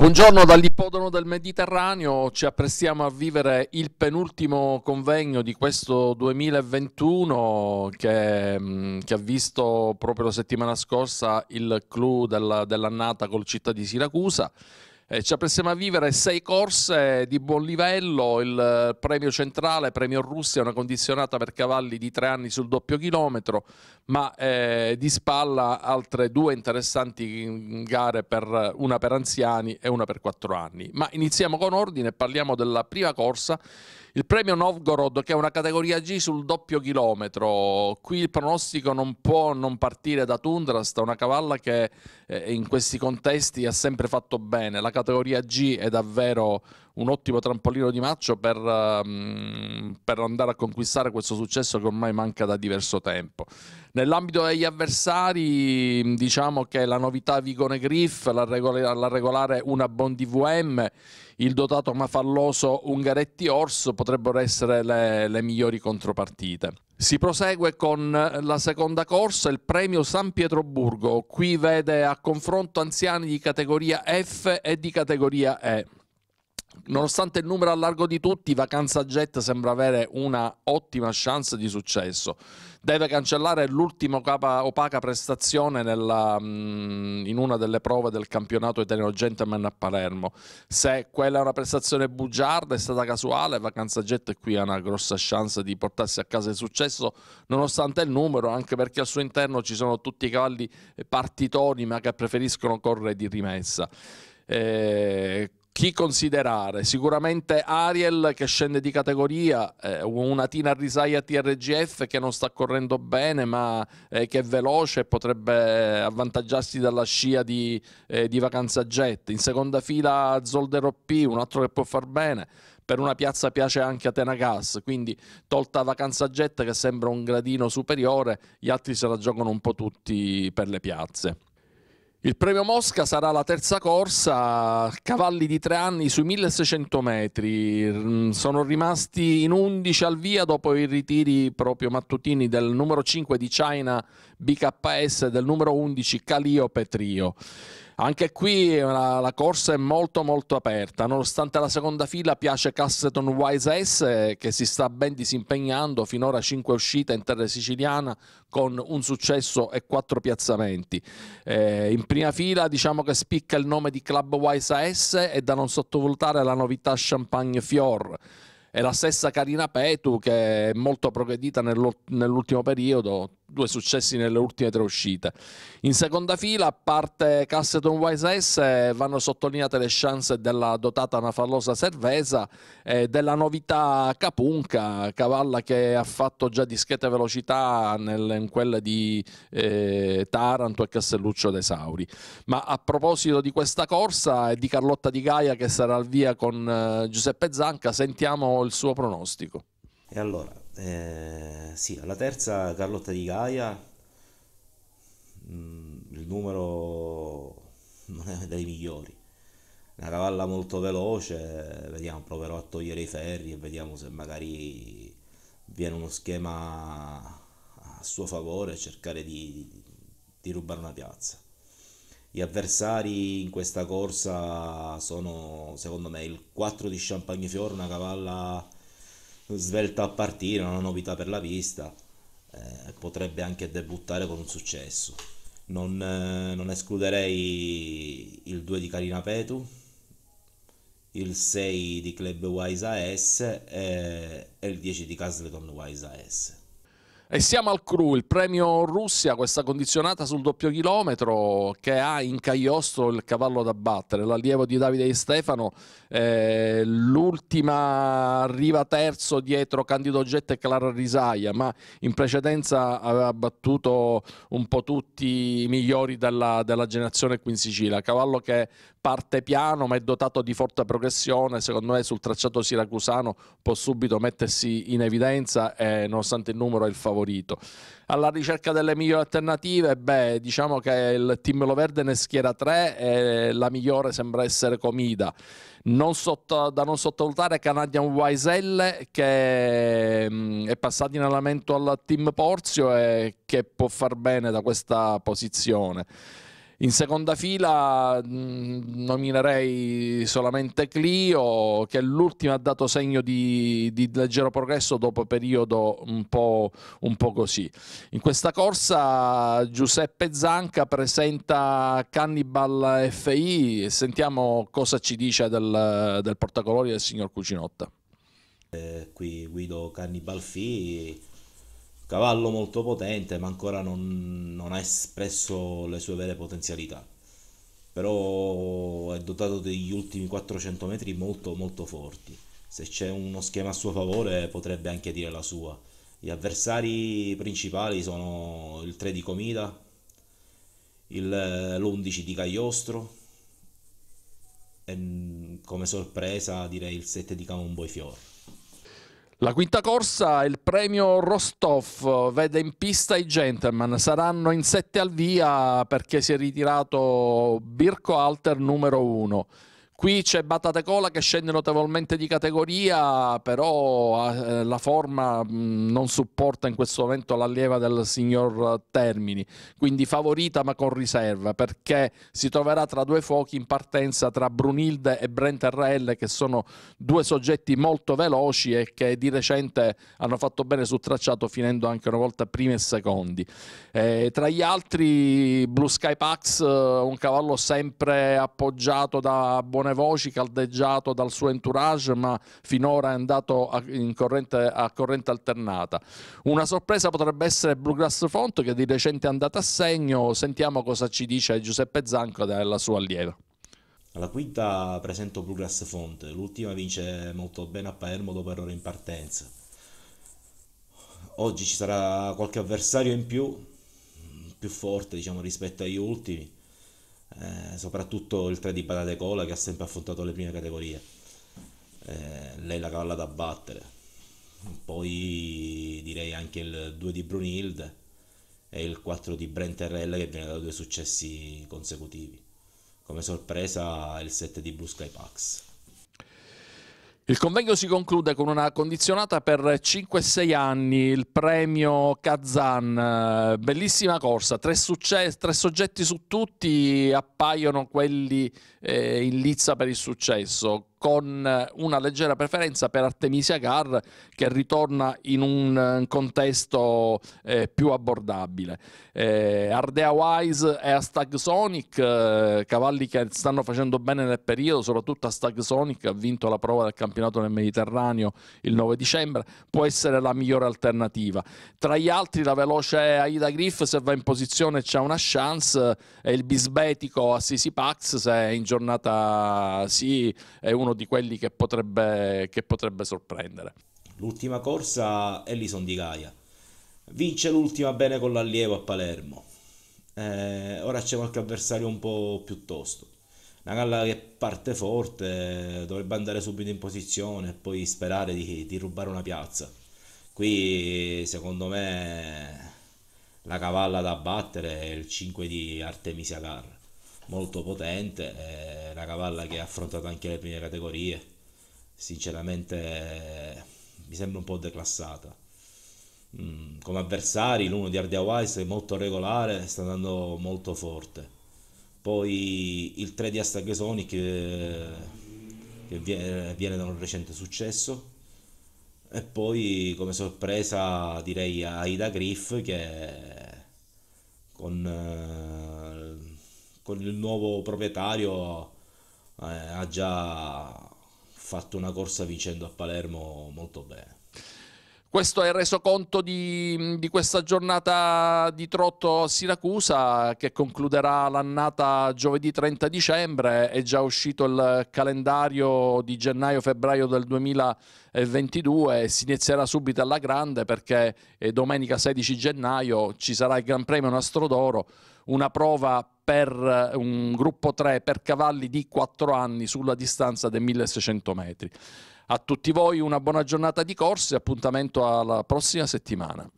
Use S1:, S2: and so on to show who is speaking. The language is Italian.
S1: Buongiorno dall'Ippodono del Mediterraneo, ci apprestiamo a vivere il penultimo convegno di questo 2021 che, mm, che ha visto proprio la settimana scorsa il clou della, dell'annata col città di Siracusa eh, ci apprestiamo a vivere sei corse di buon livello, il eh, premio centrale, premio Russia, una condizionata per cavalli di tre anni sul doppio chilometro, ma eh, di spalla altre due interessanti mm, gare, per, eh, una per anziani e una per quattro anni. Ma iniziamo con ordine parliamo della prima corsa il premio Novgorod, che è una categoria G sul doppio chilometro. Qui il pronostico non può non partire da Tundrast, una cavalla che eh, in questi contesti ha sempre fatto bene. La categoria G è davvero un ottimo trampolino di marcio per, um, per, andare a conquistare questo successo che ormai manca da diverso tempo. Nell'ambito degli avversari, diciamo che la novità Vigone Griff, la, regolare, la regolare una Bondi VM, il dotato ma falloso Ungaretti Orso potrebbero essere le, le migliori contropartite. Si prosegue con la seconda corsa, il premio San Pietroburgo. Qui vede a confronto anziani di categoria F e di categoria E. Nonostante il numero a largo di tutti, Vacanza Jet sembra avere una ottima chance di successo. Deve cancellare l'ultima opaca prestazione nella, mm, in una delle prove del campionato italiano Gentleman a Palermo. Se quella è una prestazione bugiarda, è stata casuale, Vacanza Jet qui ha una grossa chance di portarsi a casa il successo, nonostante il numero, anche perché al suo interno ci sono tutti i cavalli eh, partitoni, ma che preferiscono correre di rimessa. Eh, chi considerare? Sicuramente Ariel che scende di categoria, eh, una Tina Risaia TRGF che non sta correndo bene ma eh, che è veloce e potrebbe eh, avvantaggiarsi dalla scia di, eh, di Vacanza Jet. In seconda fila Zoldero P, un altro che può far bene per una piazza piace anche Atena Gas, quindi tolta Vacanza Jet che sembra un gradino superiore, gli altri se la giocano un po' tutti per le piazze. Il premio Mosca sarà la terza corsa, cavalli di tre anni sui 1600 metri, mm, sono rimasti in 11 al via dopo i ritiri proprio mattutini del numero 5 di China BKS e del numero 11 Calio Petrio. Anche qui eh, la, la, corsa è molto molto aperta, nonostante la seconda fila piace Castleton Wise S eh, che si sta ben disimpegnando, finora 5 uscite in terra siciliana con un successo e 4 piazzamenti. Eh, in prima fila diciamo che spicca il nome di Club Wise S e da non sottovalutare la novità Champagne Fior è la stessa Carina Petu che è molto progredita nell'ultimo periodo, due successi nelle ultime tre uscite. In seconda fila, a parte Castleton Wise S, eh, vanno sottolineate le chance della dotata Nafallosa Cervesa e della novità Capunca, cavalla che ha fatto già discrete velocità nel, in quelle di eh, Taranto e Castelluccio dei Sauri. Ma a proposito di questa corsa e di Carlotta Di Gaia che sarà al via con eh, Giuseppe Zanca, sentiamo il suo pronostico.
S2: E allora, eh, sì, alla terza Carlotta di Gaia, mh, mm, il numero non è dei migliori. Una cavalla molto veloce, vediamo, proverò a togliere i ferri e vediamo se magari viene uno schema a suo favore, cercare di, di rubare una piazza. Gli avversari in questa corsa sono, secondo me, il 4 di Champagne una cavalla svelta a partire, una novità per la vista, eh, potrebbe anche debuttare con un successo. Non, eh, non escluderei il 2 di Carina Petu, il 6 di Club Wise AS e,
S1: eh, e
S2: il 10 di Castleton Wise
S1: AS. E siamo al CRU, il premio Russia, questa condizionata sul doppio chilometro che ha in Cagliostro il cavallo da battere, l'allievo di Davide e Stefano, eh, l'ultima arriva terzo dietro Candido Getta e Clara Risaia, ma in precedenza aveva battuto un po' tutti i migliori della, della generazione qui in Sicilia, cavallo che parte piano ma è dotato di forte progressione, secondo me sul tracciato siracusano può subito mettersi in evidenza e nonostante il numero è il favore favorito. Alla ricerca delle migliori alternative, beh, diciamo che il team Loverde ne schiera 3 e la migliore sembra essere Comida. Non sotto, da non sottovalutare Canadian Wiselle che mh, mm, è passato in allenamento al team Porzio e che può far bene da questa posizione. In seconda fila mh, mm, nominerei solamente Clio, che l'ultima ha dato segno di, di, leggero progresso dopo periodo un po', un po' così. In questa corsa Giuseppe Zanca presenta Cannibal FI e sentiamo cosa ci dice del, del portacolori del signor Cucinotta. Eh, qui guido Cannibal FI Cavallo molto
S2: potente, ma ancora non, non ha espresso le sue vere potenzialità. Però è dotato degli ultimi 400 metri molto molto forti. Se c'è uno schema a suo favore potrebbe anche dire la sua. Gli avversari principali sono il 3 di Comida, l'11 di Cagliostro e come sorpresa direi il 7 di Camon Fior
S1: la quinta corsa, il premio Rostov, vede in pista i gentleman, saranno in sette al via perché si è ritirato Birko Alter numero uno. Qui c'è Batata Cola che scende notevolmente di categoria, però eh, la forma mh, non supporta in questo momento l'allieva del signor Termini, quindi favorita ma con riserva, perché si troverà tra due fuochi in partenza tra Brunilde e Brent RL, che sono due soggetti molto veloci e che di recente hanno fatto bene sul tracciato, finendo anche una volta primi e secondi. Eh, tra gli altri, Blue Sky Pax, eh, un cavallo sempre appoggiato da buone buone voci caldeggiato dal suo entourage, ma finora è andato a, corrente, a corrente alternata. Una sorpresa potrebbe essere Bluegrass Font, che di recente è andata a segno. Sentiamo cosa ci dice Giuseppe Zanco della sua allieva.
S2: Alla quinta presento Bluegrass Font, l'ultima vince molto bene a Palermo dopo errore in partenza. Oggi ci sarà qualche avversario in più, più forte diciamo, rispetto agli ultimi, eh, soprattutto il 3 di Patate Cola che ha sempre affrontato le prime categorie. Eh, lei la cavalla da battere. Poi direi anche il 2 di Brunilde e il 4 di Brent Brenterella che viene da due successi consecutivi. Come sorpresa il 7 di Blue Sky Pax.
S1: Il convegno si conclude con una condizionata per 5-6 anni, il premio Kazan, bellissima corsa, tre, succes- tre soggetti su tutti appaiono quelli eh, in lizza per il successo con una leggera preferenza per Artemisia Carr che ritorna in un eh, contesto eh, più abbordabile. Eh, Ardea Wise e Astag Sonic, eh, cavalli che stanno facendo bene nel periodo, soprattutto Astag Sonic ha vinto la prova del campionato nel Mediterraneo il 9 dicembre, può essere la migliore alternativa. Tra gli altri la veloce Aida Griff se va in posizione c'è una chance e il bisbetico Assisi Pax se è in giornata sì è uno uno di quelli che potrebbe, che potrebbe sorprendere.
S2: L'ultima corsa Ellison di Gaia. Vince l'ultima bene con l'allievo a Palermo. Eh, ora c'è qualche avversario un po' più tosto. Una galla che parte forte, dovrebbe andare subito in posizione e poi sperare di, di rubare una piazza. Qui secondo me la cavalla da battere è il 5 di Artemisia Carr molto potente, è una cavalla che ha affrontato anche le prime categorie, sinceramente mi sembra un po' declassata. Mm, come avversari, l'uno di Ardia Wise è molto regolare, sta andando molto forte. Poi il 3 di Astag Sonic eh, che eh, viene da un recente successo. E poi come sorpresa direi Aida Griff che con eh, con il nuovo
S1: proprietario eh, ha già fatto una corsa vincendo a Palermo molto bene. Questo è il resoconto di, di, questa giornata di Trotto a Siracusa che concluderà l'annata giovedì 30 dicembre. È già uscito il calendario di gennaio-febbraio del 2022. Si inizierà subito alla grande perché domenica 16 gennaio ci sarà il Gran Premio Nastro d'Oro, una prova per un gruppo 3 per cavalli di 4 anni sulla distanza dei 1600 metri. A tutti voi una buona giornata di corse e appuntamento alla prossima settimana.